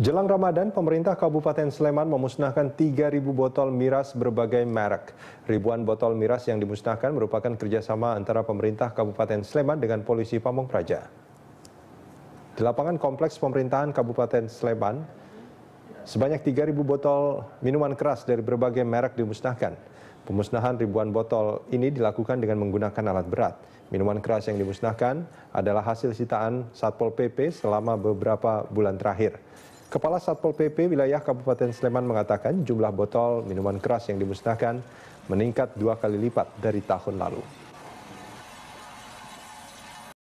Jelang Ramadan, pemerintah Kabupaten Sleman memusnahkan 3.000 botol miras berbagai merek. Ribuan botol miras yang dimusnahkan merupakan kerjasama antara pemerintah Kabupaten Sleman dengan polisi Pamong Praja. Di lapangan Kompleks Pemerintahan Kabupaten Sleman, sebanyak 3.000 botol minuman keras dari berbagai merek dimusnahkan. Pemusnahan ribuan botol ini dilakukan dengan menggunakan alat berat. Minuman keras yang dimusnahkan adalah hasil sitaan Satpol PP selama beberapa bulan terakhir. Kepala Satpol PP wilayah Kabupaten Sleman mengatakan jumlah botol minuman keras yang dimusnahkan meningkat dua kali lipat dari tahun lalu.